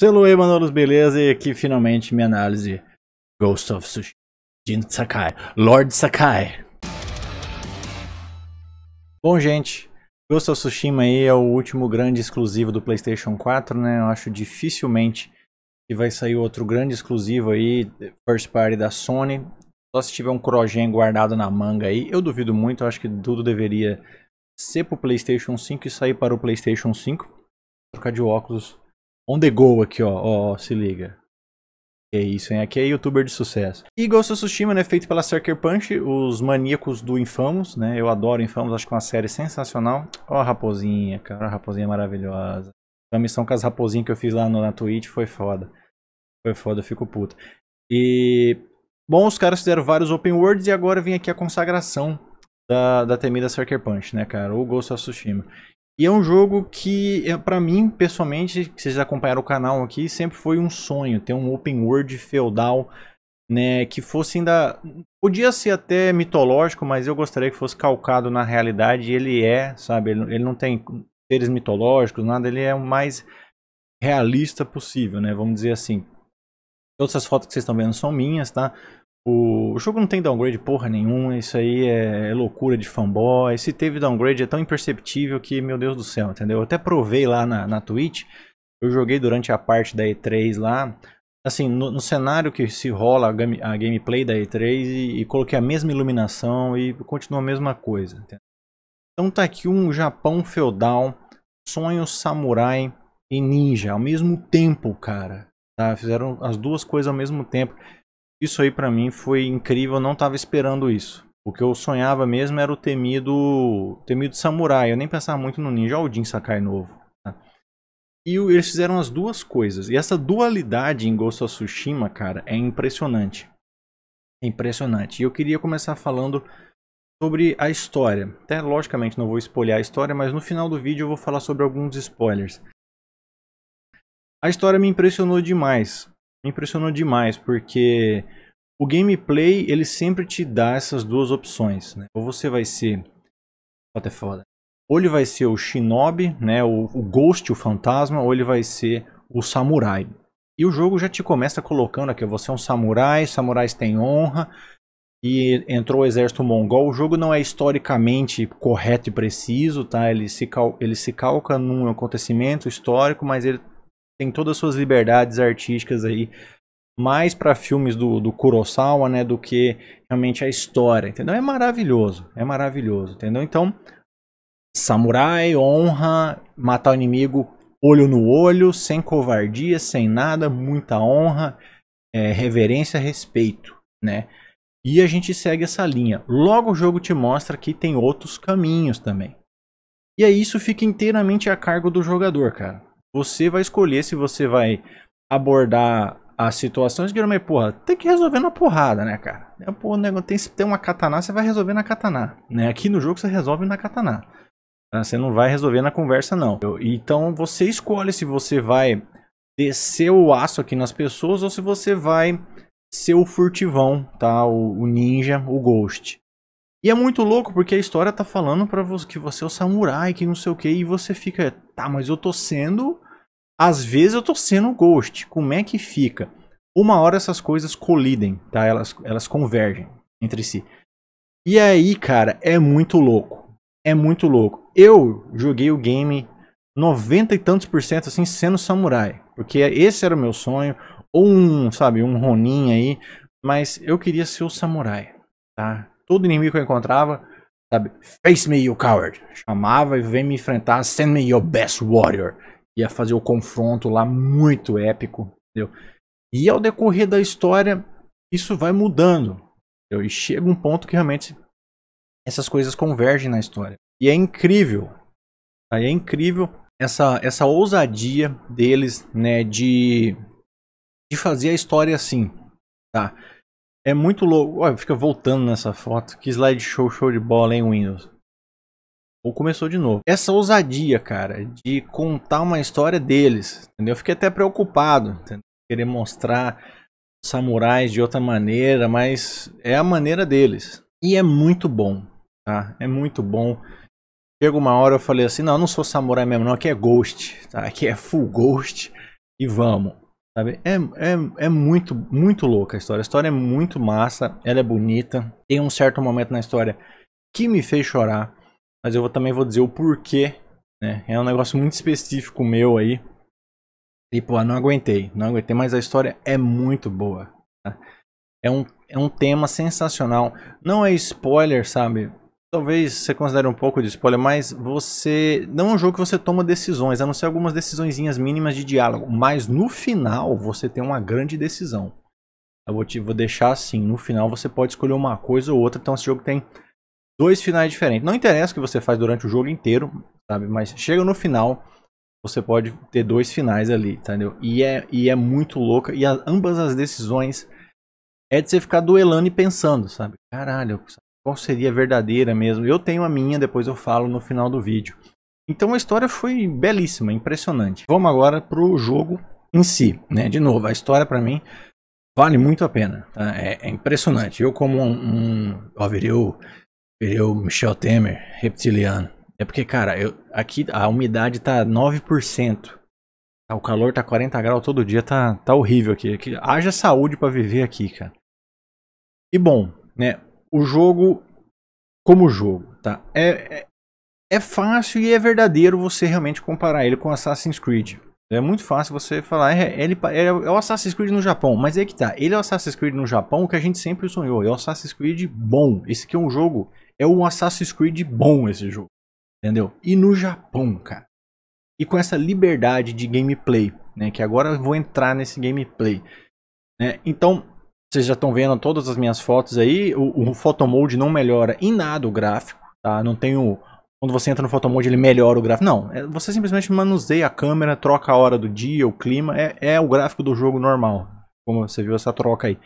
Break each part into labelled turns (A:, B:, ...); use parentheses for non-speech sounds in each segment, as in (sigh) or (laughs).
A: Seloei, Manolos Beleza e aqui finalmente minha análise Ghost of Tsushima Jin Sakai, Lord Sakai. Bom gente, Ghost of Tsushima aí é o último grande exclusivo do Playstation 4 né, eu acho dificilmente que vai sair outro grande exclusivo aí, first party da Sony, só se tiver um crogen guardado na manga aí, eu duvido muito, eu acho que tudo deveria ser pro Playstation 5 e sair para o Playstation 5, trocar de óculos On the go aqui, ó. Ó, ó se liga. É isso, hein? Aqui é youtuber de sucesso. E Ghost of Tsushima, né? Feito pela Sucker Punch, os maníacos do Infamous, né? Eu adoro Infamous, acho que é uma série sensacional. Ó a raposinha, cara. A raposinha maravilhosa. A missão com as raposinhas que eu fiz lá no, na Twitch foi foda. Foi foda, eu fico puto. E... Bom, os caras fizeram vários open worlds e agora vem aqui a consagração da, da temida Sucker Punch, né, cara? o Ghost of Tsushima. E é um jogo que, é, para mim, pessoalmente, que vocês acompanharam o canal aqui, sempre foi um sonho ter um open world feudal, né, que fosse ainda... Podia ser até mitológico, mas eu gostaria que fosse calcado na realidade, e ele é, sabe, ele, não tem seres mitológicos, nada, ele é o mais realista possível, né, vamos dizer assim. Todas as fotos que vocês estão vendo são minhas, tá? O, jogo não tem downgrade porra nenhuma, isso aí é, é loucura de fanboy. Se teve downgrade é tão imperceptível que, meu Deus do céu, entendeu? Eu até provei lá na, na Twitch, eu joguei durante a parte da E3 lá, assim, no, no, cenário que se rola a, game, a gameplay da E3 e, e, coloquei a mesma iluminação e continua a mesma coisa. Entendeu? Então tá aqui um Japão feudal, sonho samurai e ninja ao mesmo tempo, cara. Tá? Fizeram as duas coisas ao mesmo tempo. Isso aí para mim foi incrível, eu não estava esperando isso. O que eu sonhava mesmo era o temido temido samurai, eu nem pensava muito no ninja, o Sakai novo. Né? E eles fizeram as duas coisas. E essa dualidade em Ghost of Tsushima, cara, é impressionante. É impressionante. E eu queria começar falando sobre a história. Até logicamente não vou espolhar a história, mas no final do vídeo eu vou falar sobre alguns spoilers. A história me impressionou demais me impressionou demais, porque o gameplay ele sempre te dá essas duas opções, né? Ou você vai ser até foda. Ou ele vai ser o shinobi, né, o, o ghost, o fantasma, ou ele vai ser o samurai. E o jogo já te começa colocando aqui, você é um samurai, samurais têm honra, e entrou o exército mongol. O jogo não é historicamente correto e preciso, tá? Ele se, cal ele se calca num acontecimento histórico, mas ele tem todas as suas liberdades artísticas aí mais para filmes do, do Kurosawa, né, do que realmente a história, entendeu? É maravilhoso, é maravilhoso, entendeu? Então, samurai, honra, matar o inimigo olho no olho, sem covardia, sem nada, muita honra, é, reverência, respeito, né? E a gente segue essa linha. Logo o jogo te mostra que tem outros caminhos também. E aí isso fica inteiramente a cargo do jogador, cara. Você vai escolher se você vai abordar as situações que geralmente, porra, tem que resolver na porrada, né, cara? É, porra, tem, se tem uma katana, você vai resolver na katana. Né? Aqui no jogo você resolve na katana. Tá? Né? Você não vai resolver na conversa, não. Então você escolhe se você vai descer o aço aqui nas pessoas ou se você vai ser o furtivão, tá? O, o ninja, o ghost. E é muito louco porque a história tá falando para você que você é o samurai, que não sei o que, e você fica, tá, mas eu tô sendo. Às vezes eu tô sendo ghost. Como é que fica? Uma hora essas coisas colidem, tá? Elas, elas convergem entre si. E aí, cara, é muito louco. É muito louco. Eu joguei o game 90 e tantos por cento assim sendo samurai, porque esse era o meu sonho, ou um, sabe, um Ronin aí, mas eu queria ser o samurai, tá? Todo inimigo que eu encontrava, sabe? Face me, you coward. Chamava e vem me enfrentar. Send me your best warrior. Ia fazer o confronto lá muito épico, entendeu? E ao decorrer da história, isso vai mudando. Entendeu? E chega um ponto que realmente essas coisas convergem na história. E é incrível. Tá? É incrível essa, essa ousadia deles, né? De, de fazer a história assim, tá? É muito louco. Olha, fica voltando nessa foto. Que slideshow show de bola, hein, Windows? Ou começou de novo. Essa ousadia, cara, de contar uma história deles. Entendeu? Eu fiquei até preocupado. Entendeu? Querer mostrar samurais de outra maneira, mas é a maneira deles. E é muito bom. Tá? É muito bom. Chega uma hora eu falei assim, não, eu não sou samurai mesmo, não, aqui é ghost, tá? Aqui é full ghost e vamos. Sabe? É, é, é muito, muito louca a história. A história é muito massa, ela é bonita. Tem um certo momento na história que me fez chorar. Mas eu também vou dizer o porquê. Né? É um negócio muito específico meu aí. Tipo, e, pô, não aguentei, não aguentei, mas a história é muito boa. Tá? É, um, é um tema sensacional. Não é spoiler, sabe? Talvez você considere um pouco de spoiler, mas você. Não é um jogo que você toma decisões, a não ser algumas decisõezinhas mínimas de diálogo. Mas no final você tem uma grande decisão. Eu vou, te, vou deixar assim: no final você pode escolher uma coisa ou outra. Então esse jogo tem dois finais diferentes. Não interessa o que você faz durante o jogo inteiro, sabe? Mas chega no final, você pode ter dois finais ali, entendeu? E é, e é muito louca. E a, ambas as decisões é de você ficar duelando e pensando, sabe? Caralho, qual seria a verdadeira mesmo. Eu tenho a minha, depois eu falo no final do vídeo. Então a história foi belíssima, impressionante. Vamos agora para o jogo em si, né? De novo, a história para mim vale muito a pena. Tá? É, é, impressionante. Eu como um, um ó, virei o, virei o Michel Temer reptiliano. É porque, cara, eu, aqui a umidade tá 9%. Tá, o calor tá 40 graus todo dia, tá, tá horrível aqui. aqui é haja saúde para viver aqui, cara. E bom, né? o jogo como jogo, tá? É, é, é fácil e é verdadeiro você realmente comparar ele com Assassin's Creed. É muito fácil você falar, é, ele, é, é o Assassin's Creed no Japão, mas é que tá, ele é o Assassin's Creed no Japão que a gente sempre sonhou, é o Assassin's Creed bom. Esse aqui é um jogo, é um Assassin's Creed bom esse jogo, entendeu? E no Japão, cara. E com essa liberdade de gameplay, né, que agora eu vou entrar nesse gameplay. Né? Então, vocês já estão vendo todas as minhas fotos aí. O, o Photomode não melhora em nada o gráfico, tá? Não tem o... Quando você entra no Photomode ele melhora o gráfico. Não, é, você simplesmente manuseia a câmera, troca a hora do dia, o clima. É, é o gráfico do jogo normal, como você viu essa troca aí.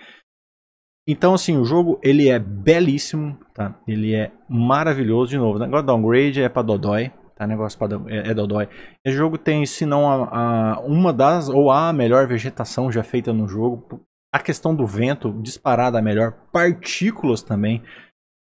A: Então, assim, o jogo ele é belíssimo, tá? Ele é maravilhoso, de novo. Negócio downgrade é pra dodói, tá? Negócio pra, é, é dodói. Esse jogo tem, se não a, a, uma das, ou a melhor vegetação já feita no jogo a questão do vento disparada melhor, partículas também.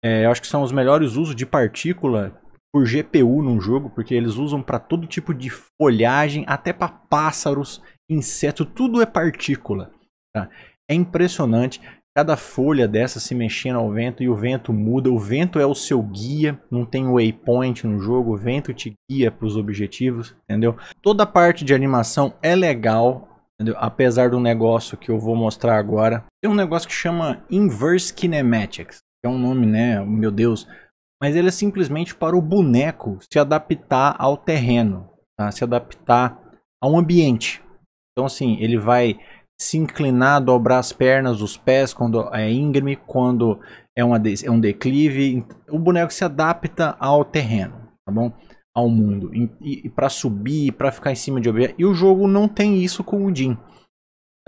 A: É, eu acho que são os melhores usos de partícula por GPU num jogo, porque eles usam para todo tipo de folhagem, até para pássaros, inseto, tudo é partícula. Tá? É impressionante cada folha dessa se mexendo ao vento e o vento muda. O vento é o seu guia, não tem waypoint no jogo, o vento te guia para os objetivos, entendeu? Toda a parte de animação é legal, entendeu? apesar do negócio que eu vou mostrar agora. Tem um negócio que chama Inverse Kinematics, que é um nome, né? Meu Deus. Mas ele é simplesmente para o boneco se adaptar ao terreno, tá? se adaptar ao ambiente. Então, assim, ele vai se inclinar, dobrar as pernas, os pés quando é íngreme, quando é, uma, é um declive. O boneco se adapta ao terreno, tá bom? ao mundo e, e para subir, para ficar em cima de OBS E o jogo não tem isso com o Jin.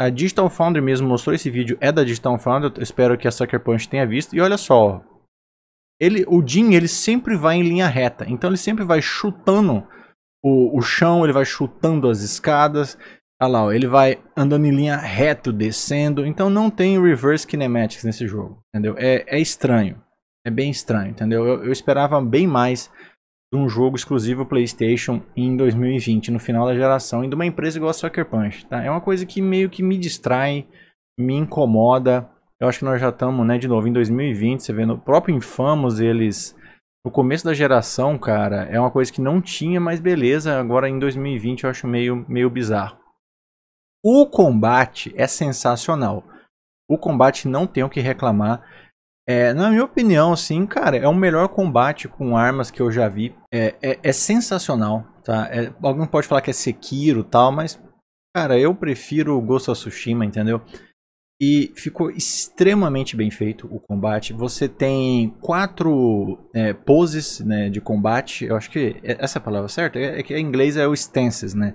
A: A Digital Foundry mesmo mostrou esse vídeo, é da Digital Foundry, eu espero que a Sucker Punch tenha visto. E olha só, ele, o Jin ele sempre vai em linha reta, então ele sempre vai chutando o, o chão, ele vai chutando as escadas. Olha lá, ó, ele vai andando em linha reto, descendo. Então não tem reverse kinematics nesse jogo, entendeu? É, é estranho, é bem estranho, entendeu? Eu, eu esperava bem mais de um jogo exclusivo PlayStation em 2020, no final da geração, e de uma empresa igual a Sucker Punch. Tá? É uma coisa que meio que me distrai, me incomoda. Eu acho que nós já estamos, né, de novo, em 2020, você vê no próprio Infamous, eles. No começo da geração, cara, é uma coisa que não tinha, mas beleza, agora em 2020 eu acho meio, meio bizarro. O combate é sensacional. O combate não tem o que reclamar. É, na minha opinião, assim, cara, é o melhor combate com armas que eu já vi. É, é, é sensacional, tá? É, alguém pode falar que é Sekiro tal, mas, cara, eu prefiro o Ghost of Tsushima, entendeu? E ficou extremamente bem feito o combate. Você tem quatro é, poses né, de combate. Eu acho que é essa é a palavra certa é, é que em inglês é o stances, né?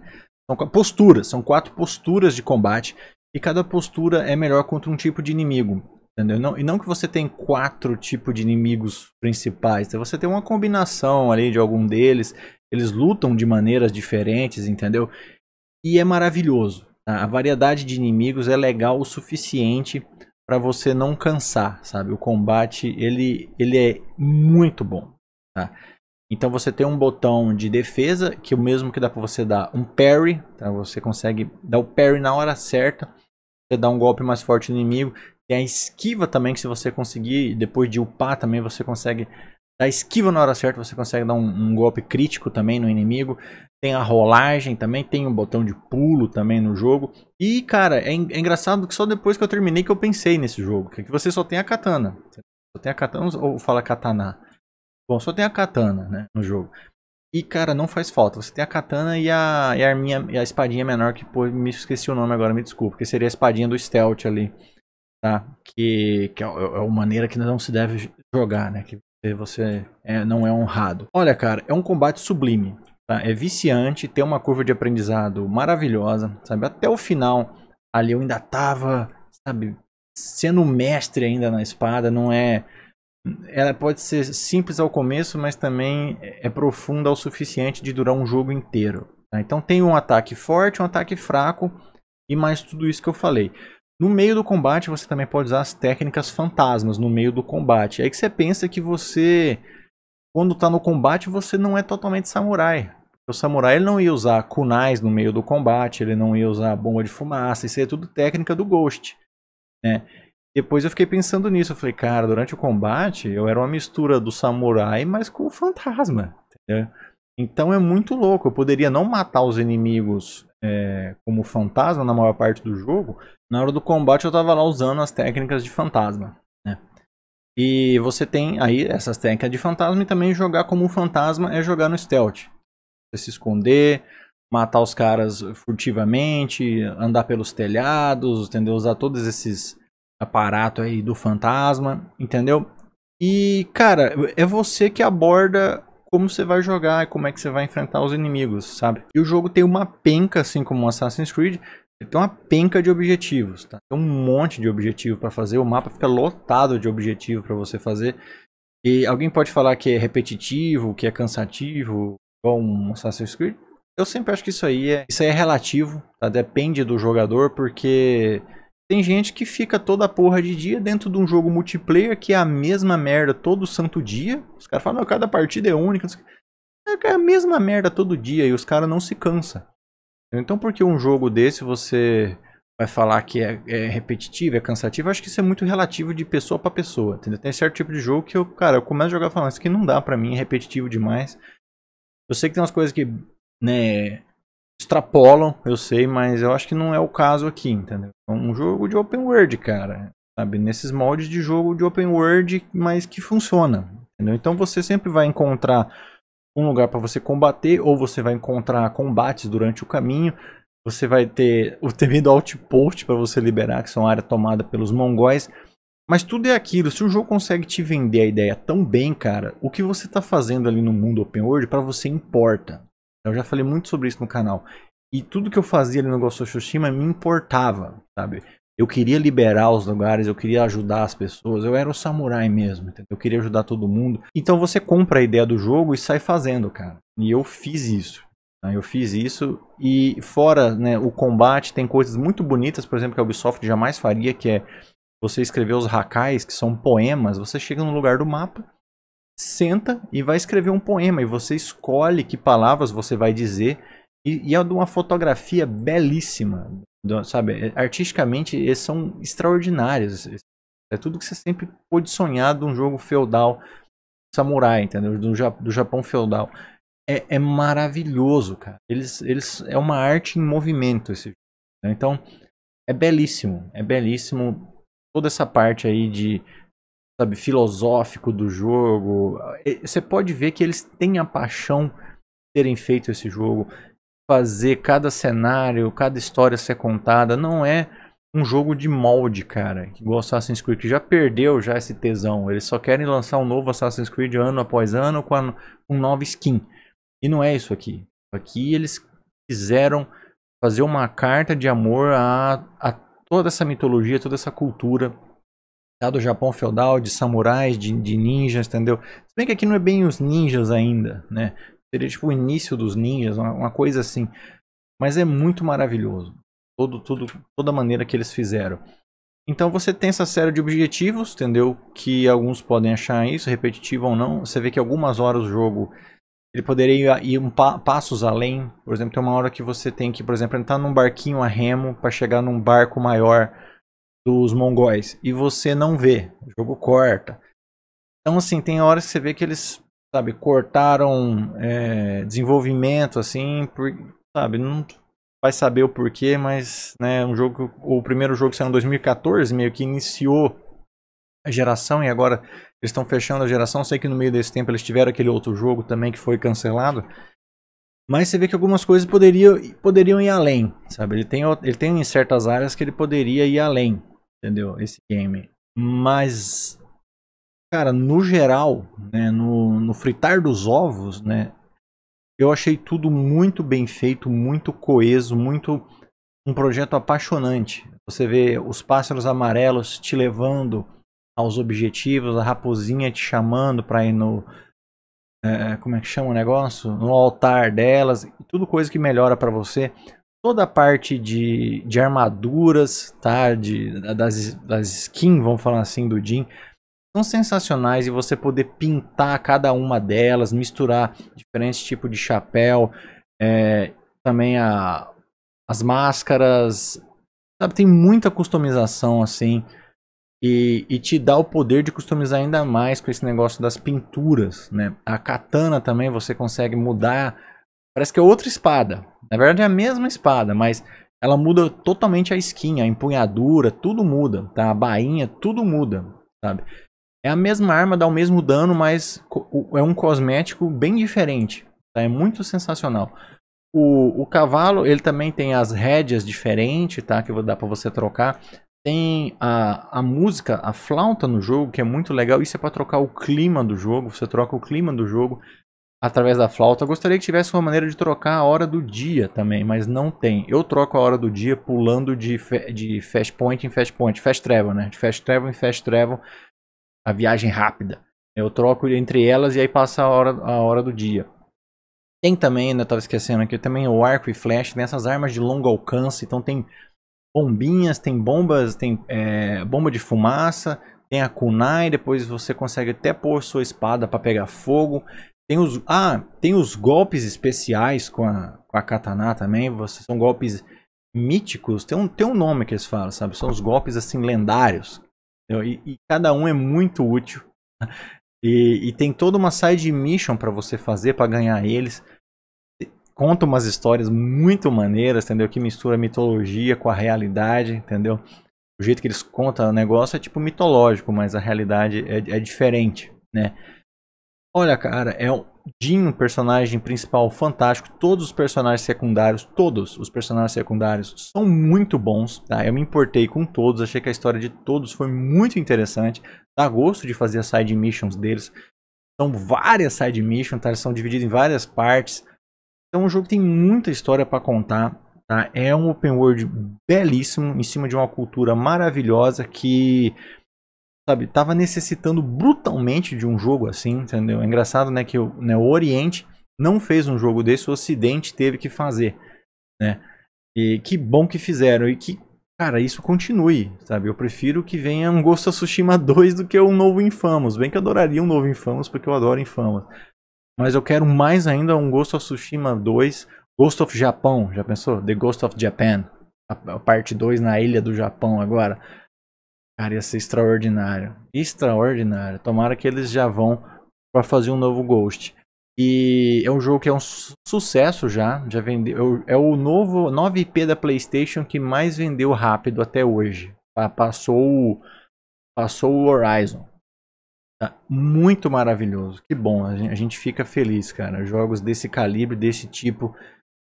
A: São posturas, são quatro posturas de combate. E cada postura é melhor contra um tipo de inimigo. Entendeu? Não, e não que você tem quatro tipos de inimigos principais, né? você tem uma combinação ali de algum deles, eles lutam de maneiras diferentes, entendeu? E é maravilhoso. Tá? A variedade de inimigos é legal o suficiente para você não cansar, sabe? O combate ele, ele é muito bom, tá? Então você tem um botão de defesa, que é o mesmo que dá para você dar um parry, tá? Você consegue dar o parry na hora certa, você dá um golpe mais forte no inimigo. Tem a esquiva também, que se você conseguir, depois de upar também, você consegue dar esquiva na hora certa, você consegue dar um, um golpe crítico também no inimigo. Tem a rolagem também, tem um botão de pulo também no jogo. E, cara, é, en é engraçado que só depois que eu terminei que eu pensei nesse jogo. Que é você só tem a katana. Só tem a katana ou fala katana? Bom, só tem a katana, né, no jogo. E, cara, não faz falta. Você tem a katana e a, e a, minha, e a espadinha menor, que pô, me esqueci o nome agora, me desculpa. Que seria a espadinha do stealth ali tá? Que, que é, é uma maneira que não se deve jogar, né? Que você é, não é honrado. Olha, cara, é um combate sublime. Tá? É viciante, tem uma curva de aprendizado maravilhosa, sabe? Até o final ali eu ainda tava, sabe, sendo mestre ainda na espada, não é ela pode ser simples ao começo, mas também é profunda o suficiente de durar um jogo inteiro. Tá? Então tem um ataque forte, um ataque fraco e mais tudo isso que eu falei. No meio do combate, você também pode usar as técnicas fantasmas no meio do combate. É aí que você pensa que você, quando está no combate, você não é totalmente samurai. O samurai ele não ia usar kunais no meio do combate, ele não ia usar bomba de fumaça, isso é tudo técnica do Ghost. Né? Depois eu fiquei pensando nisso, eu falei, cara, durante o combate eu era uma mistura do samurai, mas com o fantasma. Entendeu? Então é muito louco. Eu poderia não matar os inimigos é, como fantasma na maior parte do jogo. Na hora do combate eu tava lá usando as técnicas de fantasma. Né? E você tem aí essas técnicas de fantasma e também jogar como fantasma é jogar no stealth. Você se esconder, matar os caras furtivamente, andar pelos telhados, entendeu? Usar todos esses aparatos aí do fantasma, entendeu? E, cara, é você que aborda como você vai jogar e como é que você vai enfrentar os inimigos, sabe? E o jogo tem uma penca, assim como o Assassin's Creed, ele tem uma penca de objetivos, tá? Tem um monte de objetivo para fazer, o mapa fica lotado de objetivo para você fazer. E alguém pode falar que é repetitivo, que é cansativo, igual um Assassin's Creed? Eu sempre acho que isso aí é, isso aí é relativo, tá? Depende do jogador, porque tem gente que fica toda porra de dia dentro de um jogo multiplayer que é a mesma merda todo santo dia. Os caras falam, não, cada partida é única. É, é a mesma merda todo dia e os caras não se cansa. Então por que um jogo desse você vai falar que é, é repetitivo, é cansativo? Eu acho que isso é muito relativo de pessoa para pessoa, entendeu? Tem certo tipo de jogo que eu, cara, eu começo a jogar falando, isso aqui não dá para mim, é repetitivo demais. Eu sei que tem umas coisas que, né, extrapolam, eu sei, mas eu acho que não é o caso aqui, entendeu? É um jogo de open world, cara. Sabe? Nesses moldes de jogo de open world, mas que funciona. Entendeu? Então você sempre vai encontrar um lugar para você combater, ou você vai encontrar combates durante o caminho. Você vai ter o temido outpost para você liberar, que são área tomada pelos mongóis. Mas tudo é aquilo. Se o jogo consegue te vender a ideia tão bem, cara, o que você está fazendo ali no mundo open world para você importa. Eu já falei muito sobre isso no canal. E tudo que eu fazia ali no Ghost of Tsushima me importava, sabe? Eu queria liberar os lugares, eu queria ajudar as pessoas, eu era o samurai mesmo, entendeu? Eu queria ajudar todo mundo. Então você compra a ideia do jogo e sai fazendo, cara. E eu fiz isso. Tá? Eu fiz isso e fora né, o combate, tem coisas muito bonitas, por exemplo, que a Ubisoft jamais faria, que é você escrever os hakais, que são poemas, você chega no lugar do mapa, senta e vai escrever um poema. E você escolhe que palavras você vai dizer. E, e é de uma fotografia belíssima. Sabe, é, artisticamente eles é, são extraordinários. É tudo que você sempre pôde sonhar de um jogo feudal samurai, entendeu? Do, do Japão feudal. É, é, maravilhoso, cara. Eles, eles, é uma arte em movimento esse jogo. Né? Então, é belíssimo. É belíssimo toda essa parte aí de sabe, filosófico do jogo. Você pode ver que eles têm a paixão de terem feito esse jogo, fazer cada cenário, cada história ser contada. Não é um jogo de molde, cara. Igual Assassin's Creed que já perdeu já esse tesão. Eles só querem lançar um novo Assassin's Creed ano após ano com a, um nova skin. E não é isso aqui. Aqui eles quiseram fazer uma carta de amor a, a toda essa mitologia, toda essa cultura Tá do Japão feudal, de samurais, de, de ninjas, entendeu? Se bem que aqui não é bem os ninjas ainda, né? Seria tipo o início dos ninjas, uma, uma coisa assim. Mas é muito maravilhoso. Todo, tudo, toda a maneira que eles fizeram. Então você tem essa série de objetivos, entendeu? Que alguns podem achar isso repetitivo ou não. Você vê que algumas horas o jogo ele poderia ir um pa passos além. Por exemplo, tem uma hora que você tem que, por exemplo, entrar num barquinho a remo para chegar num barco maior dos mongóis e você não vê, o jogo corta. Então, assim, tem horas que você vê que eles, sabe, cortaram é, desenvolvimento, assim, por, sabe, não vai saber o porquê, mas, né, um jogo, o primeiro jogo saiu em 2014, meio que iniciou a geração e agora eles estão fechando a geração. Sei que no meio desse tempo eles tiveram aquele outro jogo também que foi cancelado. Mas você vê que algumas coisas poderiam, poderiam ir além, sabe? Ele tem, ele tem em certas áreas que ele poderia ir além entendeu? Esse game. Mas, cara, no geral, né, no, no fritar dos ovos, né, eu achei tudo muito bem feito, muito coeso, muito um projeto apaixonante. Você vê os pássaros amarelos te levando aos objetivos, a raposinha te chamando para ir no é, como é que chama o negócio, no altar delas, tudo coisa que melhora para você toda a parte de, de armaduras, tá? De, das, das skins, vamos falar assim, do Jin, são sensacionais e você poder pintar cada uma delas, misturar diferentes tipos de chapéu, é, também a, as máscaras, sabe? Tem muita customização assim. E, e, te dá o poder de customizar ainda mais com esse negócio das pinturas, né? A katana também você consegue mudar. Parece que é outra espada. Na verdade é a mesma espada, mas ela muda totalmente a skin, a empunhadura, tudo muda, tá? A bainha, tudo muda, sabe? É a mesma arma, dá o mesmo dano, mas é um cosmético bem diferente, tá? É muito sensacional. O, o cavalo, ele também tem as rédeas diferentes, tá? Que eu vou dar para você trocar. Tem a, a música, a flauta no jogo, que é muito legal. Isso é para trocar o clima do jogo. Você troca o clima do jogo através da flauta. Eu gostaria que tivesse uma maneira de trocar a hora do dia também, mas não tem. Eu troco a hora do dia pulando de, de fast point em fast point, fast travel, né? De fast travel em fast travel, a viagem rápida. Eu troco entre elas e aí passa a hora, a hora do dia. Tem também, ainda né, estava esquecendo aqui, também o arco e flecha, tem essas armas de longo alcance, então tem bombinhas, tem bombas, tem é, bomba de fumaça, tem a kunai, depois você consegue até pôr sua espada para pegar fogo, tem os, ah, tem os golpes especiais com a, com a katana também. Vocês são golpes míticos. Tem um, tem um nome que eles falam, sabe? São os golpes assim lendários. E, e cada um é muito útil. (laughs) E, e tem toda uma side mission para você fazer para ganhar eles. Conta umas histórias muito maneiras, entendeu? Que mistura mitologia com a realidade, entendeu? O jeito que eles contam o negócio é tipo mitológico, mas a realidade é, é diferente, né? Olha, cara, é um Jim, personagem principal fantástico. Todos os personagens secundários, todos os personagens secundários são muito bons. Tá? Eu me importei com todos, achei que a história de todos foi muito interessante. Dá gosto de fazer as side missions deles. São várias side missions, tá? Eles são divididos em várias partes. Então o jogo tem muita história para contar. Tá? É um open world belíssimo, em cima de uma cultura maravilhosa que sabe, tava necessitando brutalmente de um jogo assim, entendeu? É engraçado, né, que o, né, o Oriente não fez um jogo desse, o Ocidente teve que fazer, né? E que bom que fizeram e que, cara, isso continue, sabe? Eu prefiro que venha um Ghost of Tsushima 2 (laughs) do que um novo Infamous, bem que eu adoraria um novo Infamous porque eu adoro Infamous. Mas eu quero mais ainda um Ghost of Tsushima 2, Ghost of Japão, já pensou? The Ghost of Japan, a, a parte 2 na ilha do Japão agora. Cara, ia ser extraordinário. Extraordinário. Tomara que eles já vão para fazer um novo Ghost. E é um jogo que é um su sucesso já, já vendeu, é o é novo 9IP da PlayStation que mais vendeu rápido até hoje. Passou passou o Horizon. Tá? Muito maravilhoso. Que bom, a gente, a gente fica feliz, cara. Jogos desse calibre, desse tipo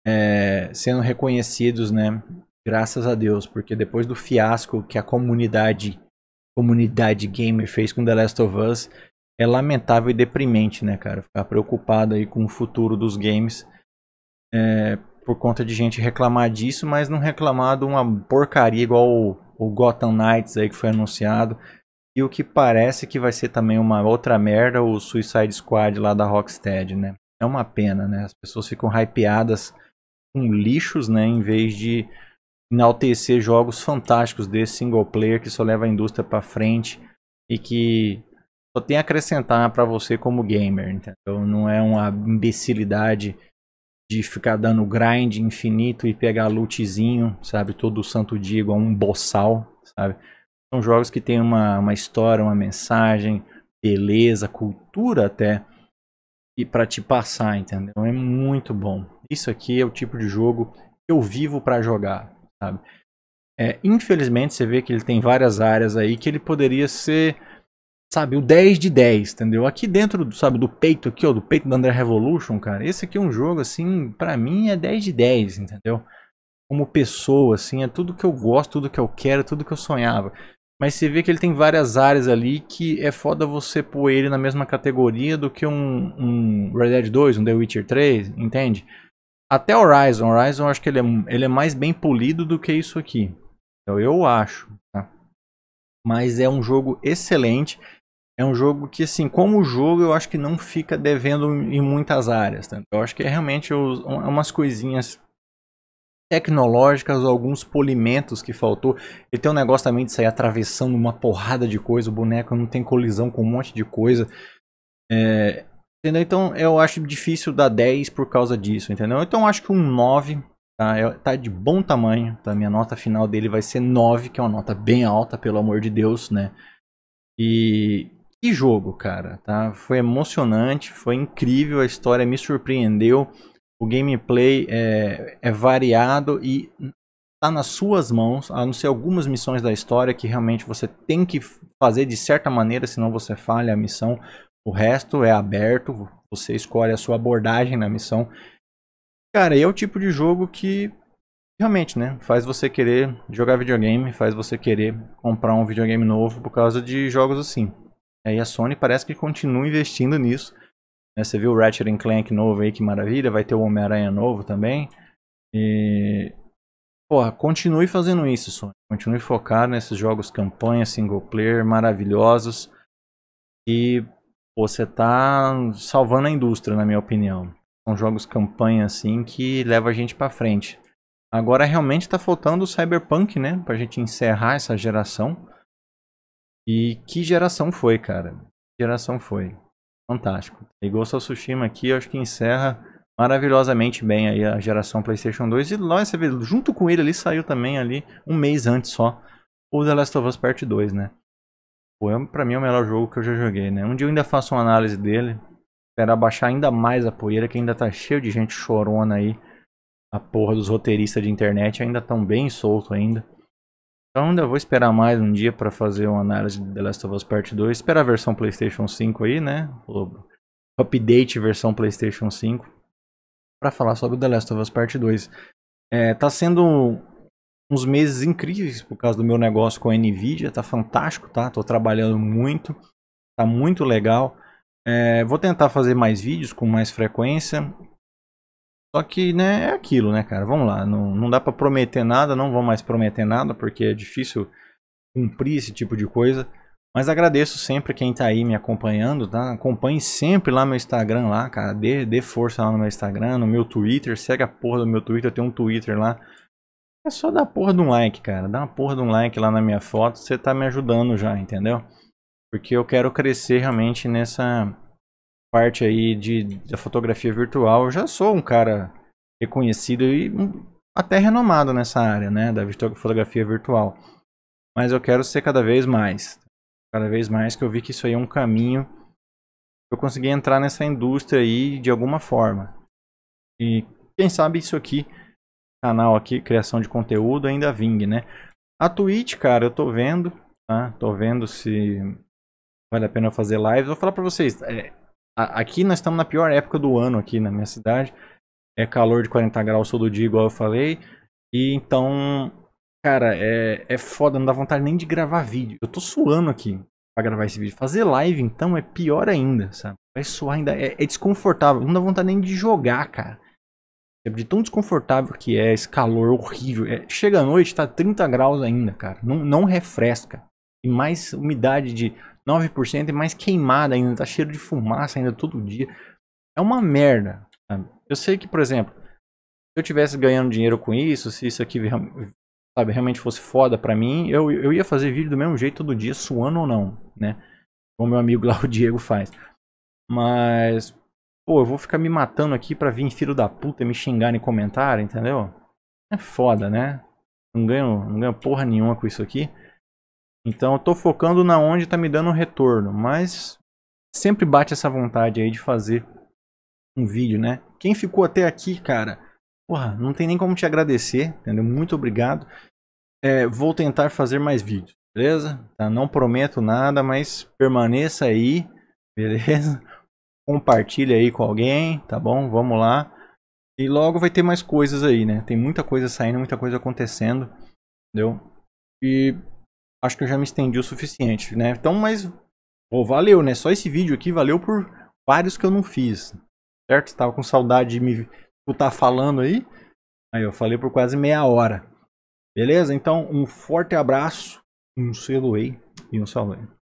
A: é, sendo reconhecidos, né, Graças a Deus, porque depois do fiasco que a comunidade comunidade gamer fez com The Last of Us, é lamentável e deprimente, né, cara? Ficar preocupado aí com o futuro dos games é, por conta de gente reclamar disso, mas não reclamar de uma porcaria igual o, o Gotham Knights aí que foi anunciado. E o que parece que vai ser também uma outra merda, o Suicide Squad lá da Rocksteady, né? É uma pena, né? As pessoas ficam hypeadas com lixos, né? Em vez de enaltecer jogos fantásticos desse single player que só leva a indústria para frente e que só tem a acrescentar para você como gamer, entendeu? Não é uma imbecilidade de ficar dando grind infinito e pegar lootzinho, sabe? Todo santo dia igual um boçal, sabe? São jogos que tem uma, uma história, uma mensagem, beleza, cultura até, e para te passar, entendeu? É muito bom. Isso aqui é o tipo de jogo que eu vivo para jogar sabe? É, infelizmente, você vê que ele tem várias áreas aí que ele poderia ser, sabe, o 10 de 10, entendeu? Aqui dentro, sabe, do peito aqui, ó, do peito do Under Revolution, cara, esse aqui é um jogo, assim, pra mim é 10 de 10, entendeu? Como pessoa, assim, é tudo que eu gosto, tudo que eu quero, tudo que eu sonhava. Mas você vê que ele tem várias áreas ali que é foda você pôr ele na mesma categoria do que um, um Red Dead 2, um The Witcher 3, entende? Até Horizon. Horizon acho que ele é, ele é mais bem polido do que isso aqui. Então eu acho. Tá? Mas é um jogo excelente. É um jogo que, assim, como jogo, eu acho que não fica devendo em muitas áreas. Tá? Eu acho que é realmente é umas coisinhas tecnológicas, alguns polimentos que faltou. Ele tem um negócio também de sair atravessando uma porrada de coisa, o boneco não tem colisão com um monte de coisa. É, Entendeu? Então eu acho difícil dar 10 por causa disso, entendeu? Então eu acho que um 9 tá, é, tá de bom tamanho, tá? Minha nota final dele vai ser 9, que é uma nota bem alta, pelo amor de Deus, né? E que jogo, cara, tá? Foi emocionante, foi incrível, a história me surpreendeu. O gameplay é, é variado e tá nas suas mãos, a não ser algumas missões da história que realmente você tem que fazer de certa maneira, senão você falha a missão. O resto é aberto, você escolhe a sua abordagem na missão. Cara, e é o tipo de jogo que realmente, né, faz você querer jogar videogame, faz você querer comprar um videogame novo por causa de jogos assim. E a Sony parece que continua investindo nisso. Né. Você viu o Ratchet Clank novo aí, que maravilha. Vai ter o Homem-Aranha novo também. E. Porra, continue fazendo isso, Sony. Continue focado nesses jogos campanha, single player maravilhosos. E você tá salvando a indústria, na minha opinião. São jogos campanha, assim, que leva a gente para frente. Agora realmente tá faltando o Cyberpunk, né? Pra gente encerrar essa geração. E que geração foi, cara? Que geração foi? Fantástico. E Ghost of Tsushima aqui, acho que encerra maravilhosamente bem aí a geração PlayStation 2. E lá você vê, junto com ele ali saiu também ali um mês antes só o The Last of Us Part 2, né? Poema é para mim é o melhor jogo que eu já joguei, né? Um dia eu ainda faço uma análise dele para abaixar ainda mais a poeira, que ainda tá cheio de gente chorona aí. A porra dos roteiristas de internet ainda tão bem solto ainda. Então ainda vou esperar mais um dia para fazer uma análise de The Last of Us Part 2. Esperar a versão PlayStation 5 aí, né? O update versão PlayStation 5 para falar sobre The Last of Us Part 2. É, tá sendo uns meses incríveis por causa do meu negócio com a Nvidia, tá fantástico, tá? Tô trabalhando muito, tá muito legal. É, vou tentar fazer mais vídeos com mais frequência. Só que, né, é aquilo, né, cara? Vamos lá, não, não dá para prometer nada, não vou mais prometer nada, porque é difícil cumprir esse tipo de coisa. Mas agradeço sempre quem tá aí me acompanhando, tá? Acompanhe sempre lá meu Instagram lá, cara. Dê, dê força lá no meu Instagram, no meu Twitter. Segue a porra do meu Twitter, eu tenho um Twitter lá é só dar porra de um like, cara. Dá uma porra de um like lá na minha foto, você tá me ajudando já, entendeu? Porque eu quero crescer realmente nessa parte aí de, da fotografia virtual. Eu já sou um cara reconhecido e até renomado nessa área, né, da fotografia virtual. Mas eu quero ser cada vez mais. Cada vez mais que eu vi que isso aí é um caminho eu consegui entrar nessa indústria aí de alguma forma. E quem sabe isso aqui canal aqui, criação de conteúdo, ainda Ving, né? A Twitch, cara, eu tô vendo, tá? Tô vendo se vale a pena fazer lives. Vou falar pra vocês, é, aqui nós estamos na pior época do ano aqui na minha cidade. É calor de 40 graus todo dia, igual eu falei. E então, cara, é, é foda, não dá vontade nem de gravar vídeo. Eu tô suando aqui pra gravar esse vídeo. Fazer live, então, é pior ainda, sabe? Vai suar ainda, é, é desconfortável. Não dá vontade nem de jogar, cara. De tão desconfortável que é, esse calor horrível. É, chega à noite, tá 30 graus ainda, cara. Não, não refresca. E mais umidade de 9% e mais queimada ainda. Tá cheiro de fumaça ainda todo dia. É uma merda. Sabe? Eu sei que, por exemplo, se eu tivesse ganhando dinheiro com isso, se isso aqui sabe, realmente fosse foda pra mim, eu, eu ia fazer vídeo do mesmo jeito todo dia, suando ou não, né? Como meu amigo lá, (laughs) o Diego, faz. Mas Pô, eu vou ficar me matando aqui pra vir filho da puta me xingar em comentário, entendeu? É foda, né? Não ganho, não ganho porra nenhuma com isso aqui. Então eu tô focando na onde tá me dando um retorno, mas sempre bate essa vontade aí de fazer um vídeo, né? Quem ficou até aqui, cara, porra, não tem nem como te agradecer, entendeu? Muito obrigado. É, vou tentar fazer mais vídeos, beleza? Tá, não prometo nada, mas permaneça aí, (laughs) beleza? compartilha aí com alguém, tá bom? Vamos lá. E logo vai ter mais coisas aí, né? Tem muita coisa saindo, muita coisa acontecendo, entendeu? E acho que eu já me estendi o suficiente, né? Então, mas pô, valeu, né? Só esse vídeo aqui valeu por vários que eu não fiz, certo? Tava com saudade de me escutar falando aí. Aí eu falei por quase meia hora. Beleza? Então, um forte abraço, um selo e um salve.